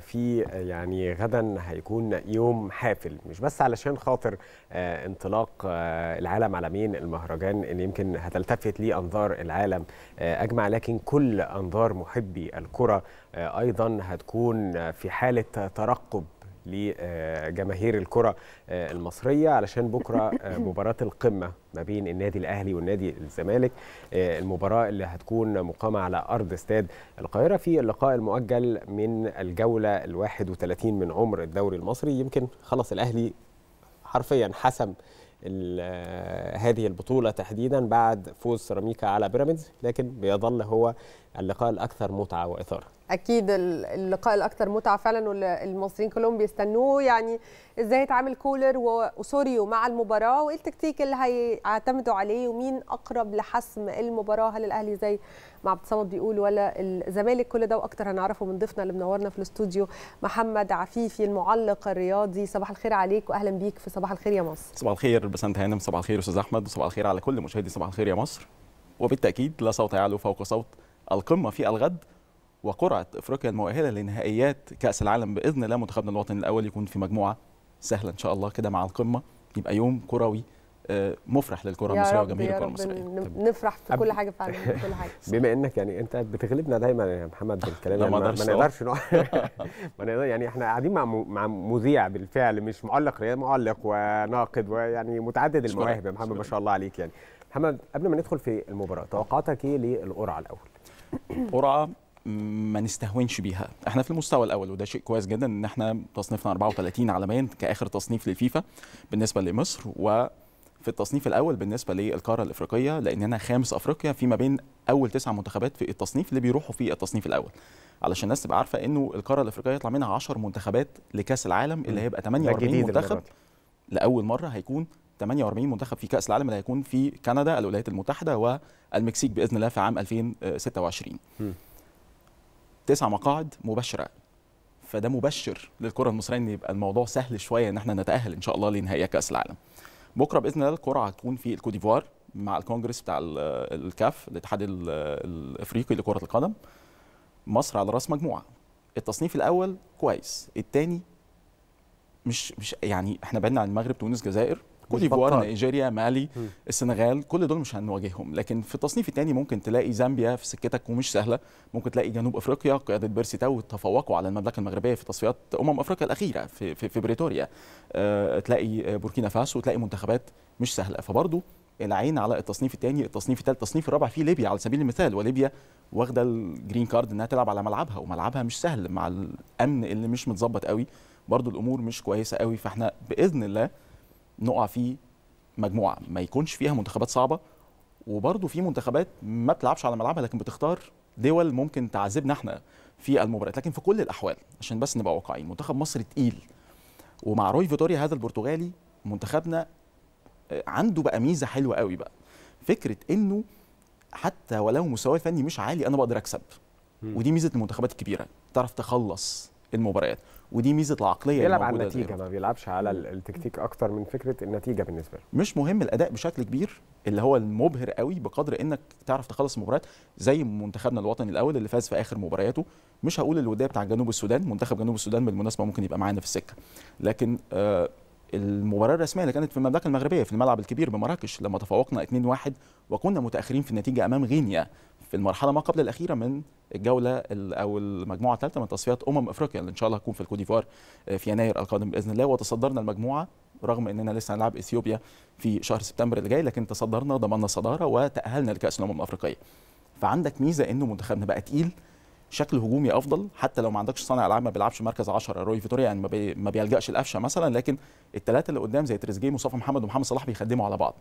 في يعني غدا هيكون يوم حافل مش بس علشان خاطر آه، انطلاق آه، العالم عالمين المهرجان اللي يمكن هتلتفت ليه انظار العالم آه، اجمع لكن كل انظار محبي الكره ايضا هتكون في حاله ترقب لجماهير الكرة آه، المصرية علشان بكرة آه، مباراة القمة ما بين النادي الأهلي والنادي الزمالك آه، المباراة اللي هتكون مقامة على أرض استاد القاهرة في اللقاء المؤجل من الجولة الواحد وثلاثين من عمر الدوري المصري يمكن خلص الأهلي حرفيا حسم هذه البطولة تحديدا بعد فوز سيراميكا على بيراميدز لكن بيظل هو اللقاء الأكثر متعة وإثارة اكيد اللقاء الاكثر متعه فعلا والمصريين كلهم بيستنوه يعني ازاي يتعامل كولر وسوريو مع المباراه وايه التكتيك اللي هيعتمدوا عليه ومين اقرب لحسم المباراه هل الاهلي زي ما عبد الصمد بيقول ولا الزمالك كل ده واكثر هنعرفه من ضيفنا اللي منورنا في الاستوديو محمد عفيفي المعلق الرياضي صباح الخير عليك واهلا بيك في صباح الخير يا مصر صباح الخير بسنت هانم صباح الخير استاذ احمد وصباح الخير على كل مشاهدي صباح الخير يا مصر وبالتاكيد لا صوت يعلو فوق صوت القمه في الغد وقرعة أفريقيا المؤهلة لنهائيات كأس العالم بإذن الله منتخبنا الوطني الأول يكون في مجموعة سهلة إن شاء الله كده مع القمة يبقى يوم كروي آه، مفرح للكره المصريه وجماهير الكره المصريه طيب. نفرح في كل حاجه فعلا كل حاجه بما انك يعني انت بتغلبنا دايما يا محمد بالكلام ده ما نقدرش ما يعني احنا قاعدين مع مع مذيع بالفعل مش معلق رياضي معلق وناقد ويعني متعدد المواهب يا محمد ما شاء الله عليك يعني محمد قبل ما ندخل في المباراه توقعاتك ايه للقرعه الاول؟ قرعه ما نستهونش بيها احنا في المستوى الاول وده شيء كويس جدا ان احنا تصنيفنا 34 عالميا كاخر تصنيف للفيفا بالنسبه لمصر و في التصنيف الاول بالنسبه للقاره الافريقيه لاننا خامس افريقيا فيما بين اول تسع منتخبات في التصنيف اللي بيروحوا في التصنيف الاول علشان الناس تبقى عارفه انه القاره الافريقيه يطلع منها 10 منتخبات لكاس العالم اللي هيبقى 48 منتخب لاول مره هيكون 48 منتخب في كاس العالم اللي هيكون في كندا الولايات المتحده والمكسيك باذن الله في عام 2026 م. تسع مقاعد مباشره فده مبشر للكره المصريه ان يبقى الموضوع سهل شويه ان احنا نتاهل ان شاء الله لنهائي كاس العالم بكره باذن الله الكره هتكون في الكوت ديفوار مع الكونجرس بتاع الكاف الاتحاد الافريقي لكره القدم مصر على راس مجموعه التصنيف الاول كويس الثاني مش مش يعني احنا بعدنا عن المغرب تونس جزائر ديفوار نيجيريا مالي م. السنغال كل دول مش هنواجههم لكن في التصنيف الثاني ممكن تلاقي زامبيا في سكتك ومش سهله ممكن تلاقي جنوب افريقيا قياده بيرسي تاو تفوقوا على المملكه المغربيه في تصفيات امم افريقيا الاخيره في في, في بريتوريا أه تلاقي بوركينا فاسو تلاقي منتخبات مش سهله فبرضه العين على التصنيف الثاني التصنيف الثالث التصنيف الرابع فيه ليبيا على سبيل المثال وليبيا واخده الجرين كارد انها تلعب على ملعبها وملعبها مش سهل مع الامن اللي مش متظبط قوي برضو الامور مش كويسه قوي فاحنا باذن الله نقع في مجموعه ما يكونش فيها منتخبات صعبه وبرضه في منتخبات ما بتلعبش على ملعبها لكن بتختار دول ممكن تعذبنا احنا في المباريات لكن في كل الاحوال عشان بس نبقى واقعيين منتخب مصر تقيل ومع روي فيتوريا هذا البرتغالي منتخبنا آه، عنده بقى ميزه حلوه قوي بقى فكره انه حتى ولو مستواه الفني مش عالي انا بقدر اكسب ودي ميزه المنتخبات الكبيره تعرف تخلص المباريات ودي ميزه العقليه بيلعب على النتيجه ما بيلعبش على التكتيك اكتر من فكره النتيجه بالنسبه له مش مهم الاداء بشكل كبير اللي هو المبهر قوي بقدر انك تعرف تخلص المباريات زي منتخبنا الوطني الاول اللي فاز في اخر مبارياته مش هقول الوديه بتاع جنوب السودان منتخب جنوب السودان بالمناسبه ممكن يبقى معانا في السكه لكن آه المباراه الرسميه اللي كانت في المملكه المغربيه في الملعب الكبير بمراكش لما تفوقنا 2-1 وكنا متاخرين في النتيجه امام غينيا في المرحله ما قبل الاخيره من الجوله او المجموعه الثالثه من تصفيات امم افريقيا اللي ان شاء الله هتكون في الكوت ديفوار آه، في يناير القادم باذن الله وتصدرنا المجموعه رغم اننا لسه هنلعب اثيوبيا في شهر سبتمبر اللي جاي لكن تصدرنا ضمننا الصداره وتاهلنا لكاس الامم الافريقيه فعندك ميزه انه منتخبنا بقى تقيل شكل هجومي افضل حتى لو ما عندكش صانع العاب ما بيلعبش مركز 10 روي فيتوريا يعني ما, بيلجاش القفشه مثلا لكن الثلاثه اللي قدام زي تريزيجيه مصطفى محمد ومحمد صلاح بيخدموا على بعض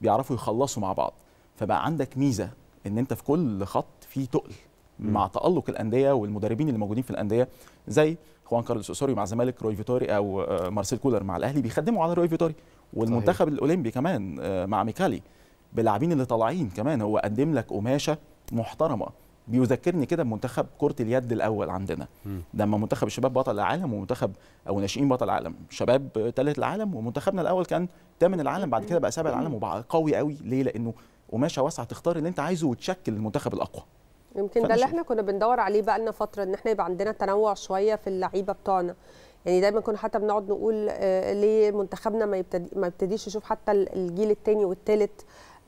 بيعرفوا يخلصوا مع بعض فبقى عندك ميزه ان انت في كل خط في تقل مع تالق الانديه والمدربين اللي موجودين في الانديه زي خوان كارلوس اوسوري مع الزمالك روي فيتوري او آه، مارسيل كولر مع الاهلي بيخدموا على روي فيتوري والمنتخب الاولمبي كمان آه، مع ميكالي باللاعبين اللي طالعين كمان هو قدم لك قماشه محترمه بيذكرني كده بمنتخب كره اليد الاول عندنا لما منتخب الشباب بطل العالم ومنتخب او ناشئين بطل العالم شباب ثالث العالم ومنتخبنا الاول كان ثامن العالم بعد كده بقى سابع العالم وبقى قوي قوي ليه لانه قماشه واسعه تختار اللي انت عايزه وتشكل المنتخب الاقوى يمكن ده اللي احنا كنا بندور عليه بقى لنا فتره ان احنا يبقى عندنا تنوع شويه في اللعيبه بتوعنا يعني دايما كنا حتى بنقعد نقول آه، ليه منتخبنا ما يبتدي ما يبتديش يشوف حتى الجيل الثاني والثالث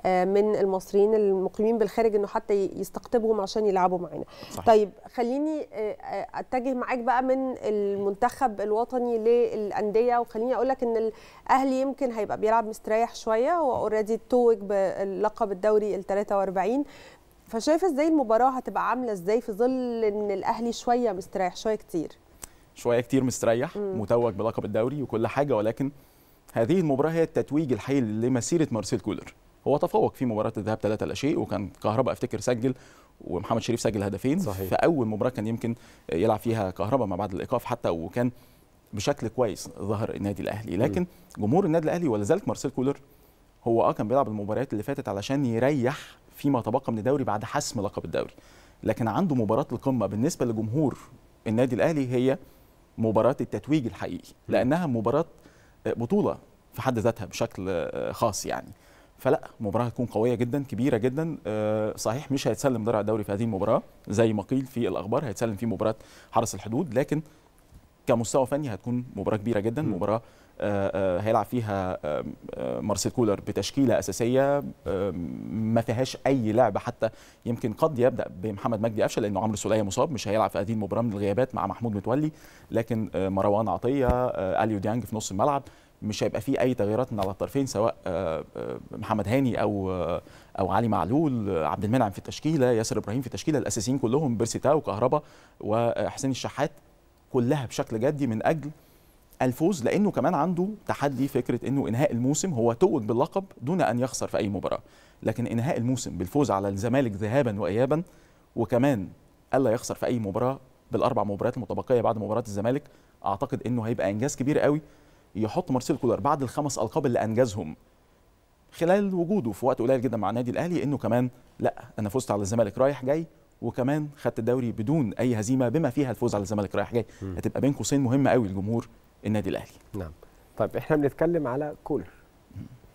آه، من المصريين المقيمين بالخارج انه حتى يستقطبهم عشان يلعبوا معانا طيب خليني آه، آه، اتجه معاك بقى من المنتخب الوطني للانديه وخليني اقول لك ان الاهلي يمكن هيبقى بيلعب مستريح شويه واوريدي توج بلقب الدوري ال 43 فشايف ازاي المباراه هتبقى عامله ازاي في ظل ان الاهلي شويه مستريح شويه كتير شويه كتير مستريح مم. متوج بلقب الدوري وكل حاجه ولكن هذه المباراه هي التتويج الحقيقي لمسيره مارسيل كولر هو تفوق في مباراه الذهاب 3 لا شيء وكان كهربا افتكر سجل ومحمد شريف سجل هدفين صحيح. في اول مباراه كان يمكن يلعب فيها كهربا ما بعد الايقاف حتى وكان بشكل كويس ظهر النادي الاهلي لكن جمهور النادي الاهلي ولذلك مارسيل كولر هو اه كان بيلعب المباريات اللي فاتت علشان يريح فيما تبقى من الدوري بعد حسم لقب الدوري لكن عنده مباراه القمه بالنسبه لجمهور النادي الاهلي هي مباراه التتويج الحقيقي لانها مباراه آه، بطوله في حد ذاتها بشكل آه، خاص يعني فلا مباراه هتكون قويه جدا كبيره جدا آه، صحيح مش هيتسلم درع الدوري في هذه المباراه زي ما قيل في الاخبار هيتسلم في مباراه حرس الحدود لكن كمستوى فني هتكون مباراه كبيره جدا مباراه آه، آه، هيلعب فيها مارسيل كولر بتشكيله اساسيه ما فيهاش اي لعب حتى يمكن قد يبدا بمحمد مجدي قفشه لانه عمرو سلية مصاب مش هيلعب في هذه المباراه من الغيابات مع محمود متولي لكن مروان عطيه اليو ديانج في نص الملعب مش هيبقى فيه اي تغييرات من على الطرفين سواء آه، آه، محمد هاني او آه، او علي معلول عبد المنعم في التشكيله ياسر ابراهيم في التشكيله الاساسيين كلهم تاو وكهربا وحسين الشحات كلها بشكل جدي من اجل الفوز لانه كمان عنده تحدي فكره انه انهاء الموسم هو توج باللقب دون ان يخسر في اي مباراه لكن انهاء الموسم بالفوز على الزمالك ذهابا وايابا وكمان الا يخسر في اي مباراه بالاربع مباريات المتبقيه بعد مباراه الزمالك اعتقد انه هيبقى انجاز كبير قوي يحط مارسيل كولر بعد الخمس القاب اللي انجزهم خلال وجوده في وقت قليل جدا مع النادي الاهلي انه كمان لا انا فزت على الزمالك رايح جاي وكمان خدت الدوري بدون اي هزيمه بما فيها الفوز على الزمالك رايح جاي هتبقى بين قوسين مهمه قوي لجمهور النادي الاهلي نعم طيب احنا بنتكلم على كولر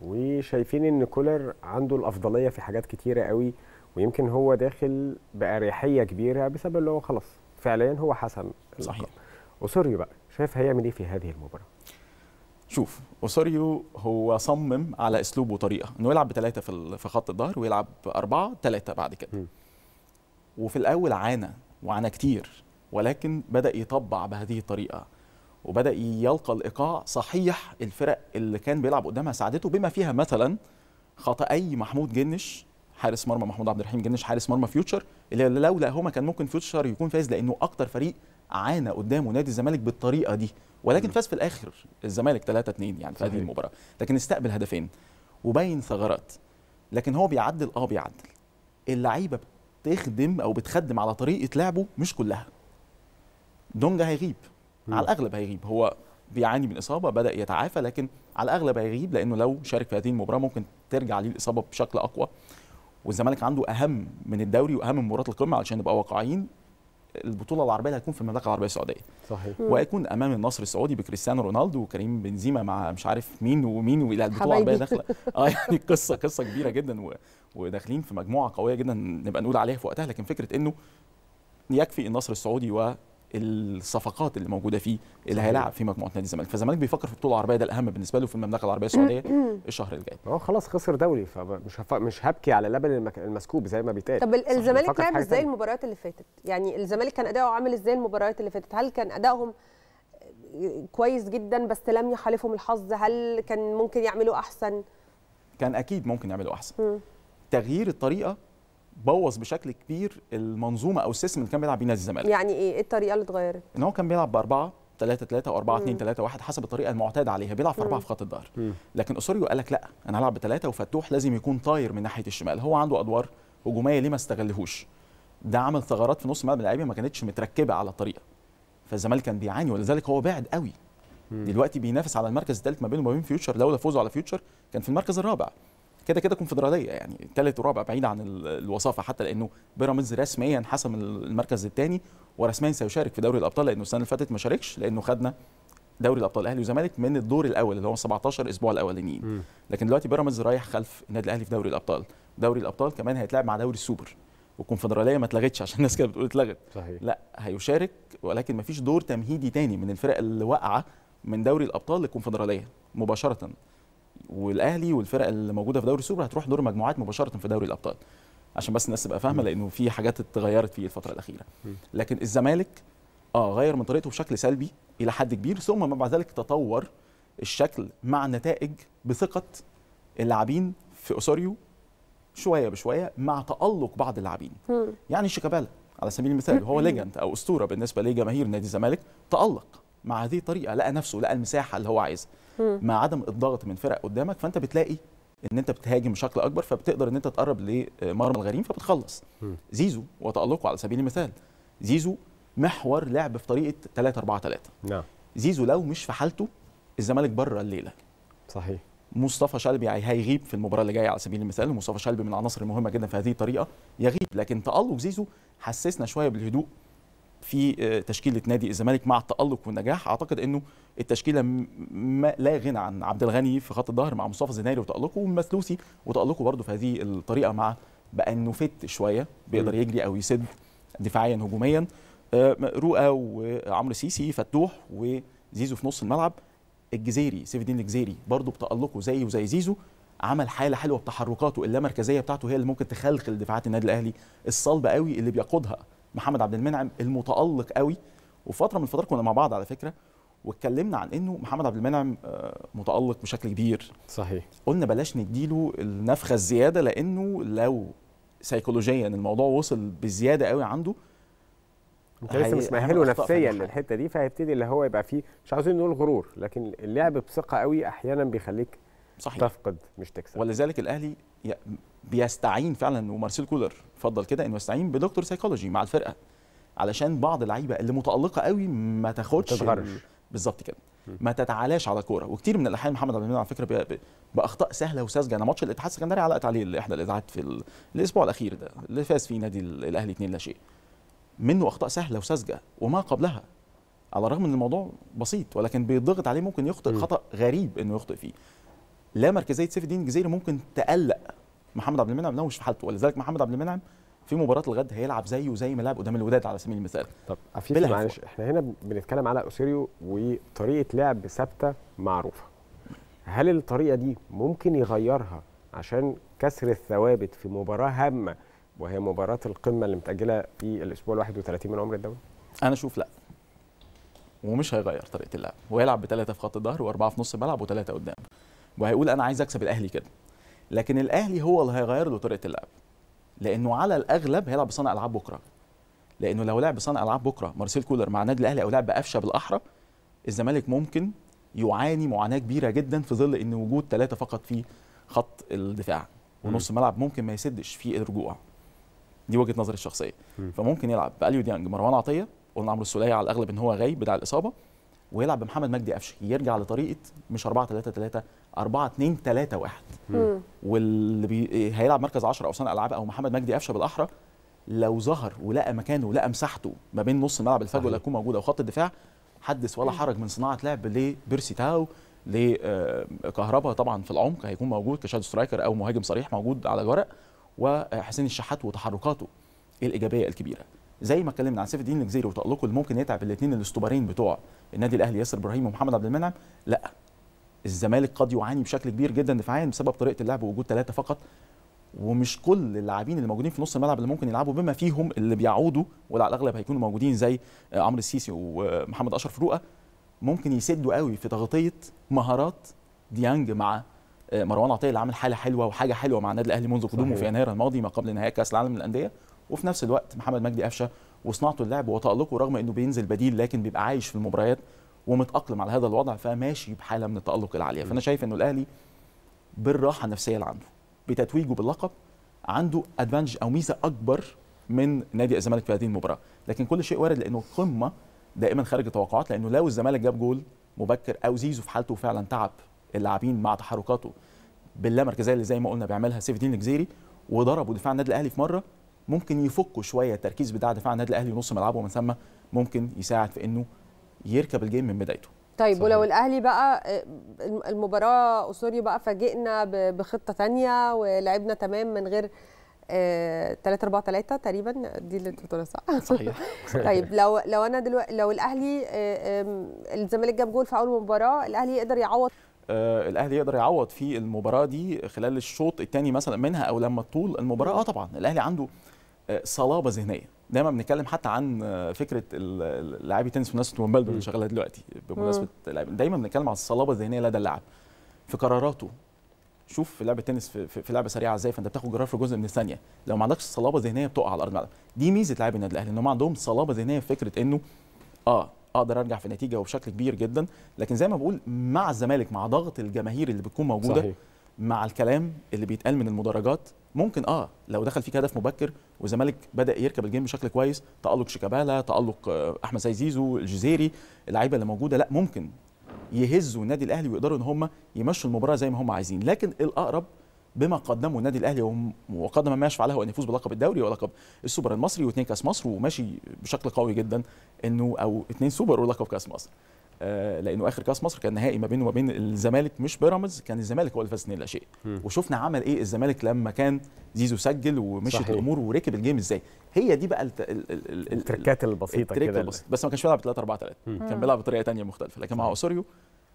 وشايفين ان كولر عنده الافضليه في حاجات كتيره قوي ويمكن هو داخل باريحيه كبيره بسبب اللي هو خلاص فعليا هو حسم اللقب صحيح وسوري بقى شايف هيعمل ايه في هذه المباراه شوف اوساريو هو صمم على اسلوب وطريقه انه يلعب بثلاثه في في خط الظهر ويلعب اربعه ثلاثه بعد كده م. وفي الاول عانى وعانى كتير ولكن بدا يطبع بهذه الطريقه وبدا يلقى الايقاع صحيح الفرق اللي كان بيلعب قدامها ساعدته بما فيها مثلا خطأي محمود جنش حارس مرمى محمود عبد الرحيم جنش حارس مرمى فيوتشر اللي لولا هما كان ممكن فيوتشر يكون فايز لانه اكتر فريق عانى قدامه نادي الزمالك بالطريقه دي ولكن فاز في الاخر الزمالك 3 2 يعني في هذه المباراه لكن استقبل هدفين وبين ثغرات لكن هو بيعدل اه بيعدل اللعيبه بتخدم او بتخدم على طريقه لعبه مش كلها دونجا هيغيب مم. على الاغلب هيغيب هو بيعاني من اصابه بدا يتعافى لكن على الاغلب هيغيب لانه لو شارك في هذه المباراه ممكن ترجع ليه الاصابه بشكل اقوى والزمالك عنده اهم من الدوري واهم من مباراه القمه علشان نبقى واقعيين البطوله العربيه اللي هتكون في المملكه العربيه السعوديه صحيح ويكون امام النصر السعودي بكريستيانو رونالدو وكريم بنزيما مع مش عارف مين ومين والى البطوله العربيه داخله اه يعني قصه قصه كبيره جدا و... وداخلين في مجموعه قويه جدا نبقى نقول عليها في وقتها لكن فكره انه يكفي النصر السعودي و الصفقات اللي موجوده فيه اللي هيلعب في مجموعه نادي الزمالك فالزمالك بيفكر في البطوله العربيه ده الاهم بالنسبه له في المملكه العربيه السعوديه الشهر الجاي هو خلاص خسر دوري فمش هف... مش هبكي على لبن المسكوب زي ما بيتقال طب الزمالك لعب ازاي المباريات اللي فاتت يعني الزمالك كان اداؤه عامل ازاي المباريات اللي فاتت هل كان ادائهم كويس جدا بس لم يحالفهم الحظ هل كان ممكن يعملوا احسن كان اكيد ممكن يعملوا احسن تغيير الطريقه بوظ بشكل كبير المنظومه او السيستم اللي كان بيلعب بيه نادي الزمالك يعني ايه, إيه الطريقه اللي اتغيرت ان هو كان بيلعب باربعه 3 3 و 4 2 3 1 حسب الطريقه المعتاد عليها بيلعب في اربعه في خط الظهر لكن اسوريو قال لك لا انا هلعب بثلاثه وفتوح لازم يكون طاير من ناحيه الشمال هو عنده ادوار هجوميه ليه ما استغلهوش ده عمل ثغرات في نص ملعب اللعيبه ما كانتش متركبه على الطريقه فالزمالك كان بيعاني ولذلك هو بعد قوي دلوقتي بينافس على المركز الثالث ما بينه وما بين فيوتشر لولا فوزه على فيوتشر كان في المركز الرابع كده كده كونفدراليه يعني ثالث ورابع بعيد عن الوصافه حتى لانه بيراميدز رسميا حسم المركز الثاني ورسميا سيشارك في دوري الابطال لانه السنه اللي فاتت ما شاركش لانه خدنا دوري الابطال الاهلي والزمالك من الدور الاول اللي هو 17 اسبوع الاولانيين لكن دلوقتي بيراميدز رايح خلف النادي الاهلي في دوري الابطال دوري الابطال كمان هيتلعب مع دوري السوبر والكونفدراليه ما اتلغتش عشان الناس كانت بتقول اتلغت صحيح لا هيشارك ولكن ما فيش دور تمهيدي تاني من الفرق اللي واقعه من دوري الابطال للكونفدراليه مباشره والاهلي والفرق اللي موجوده في دوري السوبر هتروح دور مجموعات مباشره في دوري الابطال عشان بس الناس تبقى فاهمه لانه في حاجات اتغيرت فيه الفتره الاخيره لكن الزمالك اه غير من طريقته بشكل سلبي الى حد كبير ثم بعد ذلك تطور الشكل مع نتائج بثقه اللاعبين في اسوريو شويه بشويه مع تالق بعض اللاعبين يعني شيكابالا على سبيل المثال هو ليجند او اسطوره بالنسبه لجماهير نادي الزمالك تالق مع هذه الطريقه لقى نفسه لقى المساحه اللي هو عايزها مع عدم الضغط من فرق قدامك فانت بتلاقي ان انت بتهاجم بشكل اكبر فبتقدر ان انت تقرب لمرمى الغريم فبتخلص زيزو وتالقه على سبيل المثال زيزو محور لعب في طريقه 3 4 3 نعم زيزو لو مش في حالته الزمالك بره الليله صحيح مصطفى شلبي هيغيب في المباراه اللي جايه على سبيل المثال مصطفى شلبي من العناصر المهمه جدا في هذه الطريقه يغيب لكن تالق زيزو حسسنا شويه بالهدوء في آه، تشكيله نادي الزمالك مع التالق والنجاح اعتقد انه التشكيله لا غنى عن عبد الغني في خط الظهر مع مصطفى زناري وتالقه ومسلوسي وتالقه برده في هذه الطريقه مع بقى انه فت شويه بيقدر يجري او يسد دفاعيا هجوميا آه، رؤى وعمرو سيسي فتوح وزيزو في نص الملعب الجزيري سيف الدين الجزيري برضه بتالقه زيه وزي زيزو عمل حاله حلوه بتحركاته اللامركزيه بتاعته هي اللي ممكن تخلخل دفاعات النادي الاهلي الصلبه قوي اللي بيقودها محمد عبد المنعم المتالق قوي وفتره من الفترات كنا مع بعض على فكره واتكلمنا عن انه محمد عبد المنعم آه، متالق بشكل كبير صحيح قلنا بلاش نديله النفخه الزياده لانه لو سيكولوجيا الموضوع وصل بزياده قوي عنده انت لسه مش مأهله نفسيا للحته دي فهيبتدي اللي هو يبقى فيه مش عاوزين نقول غرور لكن اللعب بثقه قوي احيانا بيخليك صحيح تفقد مش تكسب ولذلك الاهلي بيستعين فعلا ومارسيل كولر فضل كده انه يستعين بدكتور سيكولوجي مع الفرقه علشان بعض اللعيبه اللي متالقه قوي ما تاخدش بالظبط كده ما تتعالاش على الكوره وكتير من الاحيان محمد عبد المنعم على فكره باخطاء سهله وساذجه انا ماتش الاتحاد السكندري علقت عليه احدى الاذاعات في الاسبوع الاخير ده اللي فاز فيه نادي الاهلي 2 لا شيء منه اخطاء سهله وساذجه وما قبلها على الرغم ان الموضوع بسيط ولكن بيضغط عليه ممكن يخطئ خطا غريب انه يخطئ فيه لا مركزيه سيف الدين الجزيري ممكن تقلق محمد عبد المنعم لو مش في حالته ولذلك محمد عبد المنعم في مباراه الغد هيلعب زيه زي ما لعب قدام الوداد على سبيل المثال طب عفيف معلش احنا هنا بنتكلم على اوسيريو وطريقه لعب ثابته معروفه هل الطريقه دي ممكن يغيرها عشان كسر الثوابت في مباراه هامه وهي مباراه القمه اللي متاجله في الاسبوع ال 31 من عمر الدوري انا اشوف لا ومش هيغير طريقه اللعب ويلعب بثلاثه في خط الظهر واربعه في نص الملعب وثلاثه قدام وهيقول انا عايز اكسب الاهلي كده لكن الاهلي هو اللي هيغير له طريقه اللعب لانه على الاغلب هيلعب بصانع العاب بكره لانه لو لعب بصانع العاب بكره مارسيل كولر مع النادي الاهلي او لعب بقفشه بالاحرى الزمالك ممكن يعاني معاناه كبيره جدا في ظل ان وجود ثلاثه فقط في خط الدفاع ونص الملعب ممكن ما يسدش في الرجوع دي وجهه نظري الشخصيه فممكن يلعب باليو ديانج مروان عطيه قلنا عمرو السوليه على الاغلب ان هو غايب بتاع الاصابه ويلعب بمحمد مجدي قفشه يرجع لطريقه مش 4 3 3 4 2 3 1 واللي بي... هيلعب مركز 10 او صانع العاب او محمد مجدي قفشه بالاحرى لو ظهر ولقى مكانه ولقى مساحته ما بين نص الملعب الفجوه اللي هتكون موجوده وخط الدفاع حدث ولا حرج من صناعه لعب لبيرسي تاو لكهربا آه، طبعا في العمق هيكون موجود كشادو سترايكر او مهاجم صريح موجود على الورق وحسين الشحات وتحركاته الايجابيه الكبيره زي ما اتكلمنا عن سيف الدين الجزيري وتالقه اللي ممكن يتعب الاثنين الاستوبارين بتوع النادي الاهلي ياسر ابراهيم ومحمد عبد المنعم لا الزمالك قد يعاني بشكل كبير جدا دفاعيا بسبب طريقه اللعب ووجود ثلاثه فقط ومش كل اللاعبين اللي موجودين في نص الملعب اللي ممكن يلعبوا بما فيهم اللي بيعودوا ولا على الاغلب هيكونوا موجودين زي آه، عمرو السيسي ومحمد اشرف رؤى ممكن يسدوا قوي في تغطيه مهارات ديانج مع آه، مروان عطيه اللي عامل حاله حلوه وحاجه حلوه مع النادي الاهلي منذ قدومه في يناير الماضي ما قبل نهائي كاس العالم للانديه وفي نفس الوقت محمد مجدي قفشه وصناعته اللعب وتالقه رغم انه بينزل بديل لكن بيبقى عايش في المباريات ومتاقلم على هذا الوضع فماشي بحاله من التالق العاليه فانا شايف انه الاهلي بالراحه النفسيه اللي عنده بتتويجه باللقب عنده ادفانج او ميزه اكبر من نادي الزمالك في هذه المباراه لكن كل شيء وارد لانه القمه دائما خارج التوقعات لانه لو الزمالك جاب جول مبكر او زيزو في حالته فعلا تعب اللاعبين مع تحركاته باللامركزيه اللي زي ما قلنا بيعملها سيف الدين الجزيري وضربوا دفاع النادي الاهلي في مره ممكن يفكوا شويه التركيز بتاع دفاع النادي الاهلي ونص ملعبه ومن ثم ممكن يساعد في انه يركب الجيم من بدايته طيب صحيح. ولو الاهلي بقى آه، المباراه اسوري بقى فاجئنا بخطه ثانيه ولعبنا تمام من غير 3 4 3 تقريبا دي اللي انت بتقولها صح؟ صحيح طيب لو لو انا دلوقتي لو الاهلي آه، الزمالك جاب جول في اول مباراه الاهلي يقدر يعوض آه الاهلي يقدر يعوض في المباراه دي خلال الشوط الثاني مثلا منها او لما طول المباراه اه طبعا الاهلي عنده آه، صلابه ذهنيه دايما بنتكلم حتى عن فكره لاعبي التنس مناسبه ومبالدو اللي شغاله دلوقتي بمناسبه دايما بنتكلم عن الصلابه الذهنيه لدى اللاعب في قراراته شوف في لعبه تنس في, في لعبه سريعه ازاي فانت بتاخد قرار في جزء من الثانيه لو ما عندكش صلابه ذهنيه بتقع على ارض الملعب دي ميزه لاعبي النادي الاهلي ان هم عندهم صلابه ذهنيه في فكره انه اه اقدر ارجع في نتيجه وبشكل كبير جدا لكن زي ما بقول مع الزمالك مع ضغط الجماهير اللي بتكون موجوده صحيح. مع الكلام اللي بيتقال من المدرجات ممكن اه لو دخل فيك هدف مبكر والزمالك بدا يركب الجيم بشكل كويس تالق شيكابالا تالق آه، احمد سيد زيزو الجزيري اللعيبه اللي موجوده لا ممكن يهزوا النادي الاهلي ويقدروا ان هم يمشوا المباراه زي ما هم عايزين لكن الاقرب بما قدمه النادي الاهلي وقدم ما يشفع له ان يفوز بلقب الدوري ولقب السوبر المصري واثنين كاس مصر وماشي بشكل قوي جدا انه او اثنين سوبر ولقب كاس مصر آه، لانه اخر كاس مصر كان نهائي ما بينه وما بين الزمالك مش بيراميدز كان الزمالك هو اللي فاز 2 لا شيء وشفنا عمل ايه الزمالك لما كان زيزو سجل ومشيت الامور وركب الجيم ازاي هي دي بقى الت... ال... ال... التركات البسيطه كده بس ما كانش بيلعب 3 4 3 كان بيلعب بطريقه ثانيه مختلفه لكن مع اوسوريو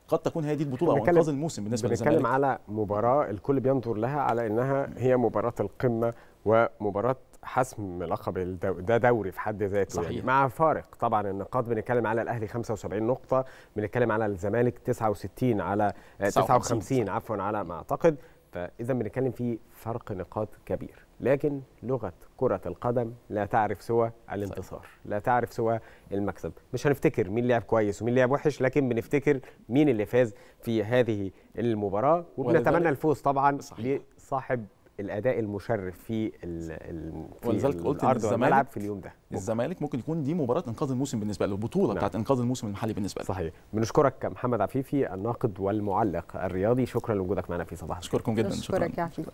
قد تكون هي دي البطوله او انقاذ الموسم بالنسبه للزمالك بنتكلم على مباراه الكل بينظر لها على انها هي مباراه القمه ومباراه حسم لقب الدو... ده دوري في حد ذاته يعني، صحيح. يعني مع فارق طبعا النقاط بنتكلم على الاهلي 75 نقطه بنتكلم على الزمالك 69 على 59 آه، عفوا على ما اعتقد فاذا بنتكلم في فرق نقاط كبير لكن لغه كره القدم لا تعرف سوى الانتصار صحيح. لا تعرف سوى المكسب مش هنفتكر مين لعب كويس ومين لعب وحش لكن بنفتكر مين اللي فاز في هذه المباراه وبنتمنى الفوز طبعا صحيح. لصاحب الاداء المشرف في, في ولذلك قلت ان الزمالك في اليوم ده الزمالك ممكن يكون دي مباراه انقاذ الموسم بالنسبه له البطوله نعم. بتاعت انقاذ الموسم المحلي بالنسبه له صحيح بنشكرك محمد عفيفي الناقد والمعلق الرياضي شكرا لوجودك معنا في صباح اشكركم جدا شكرا, شكرا. شكرا.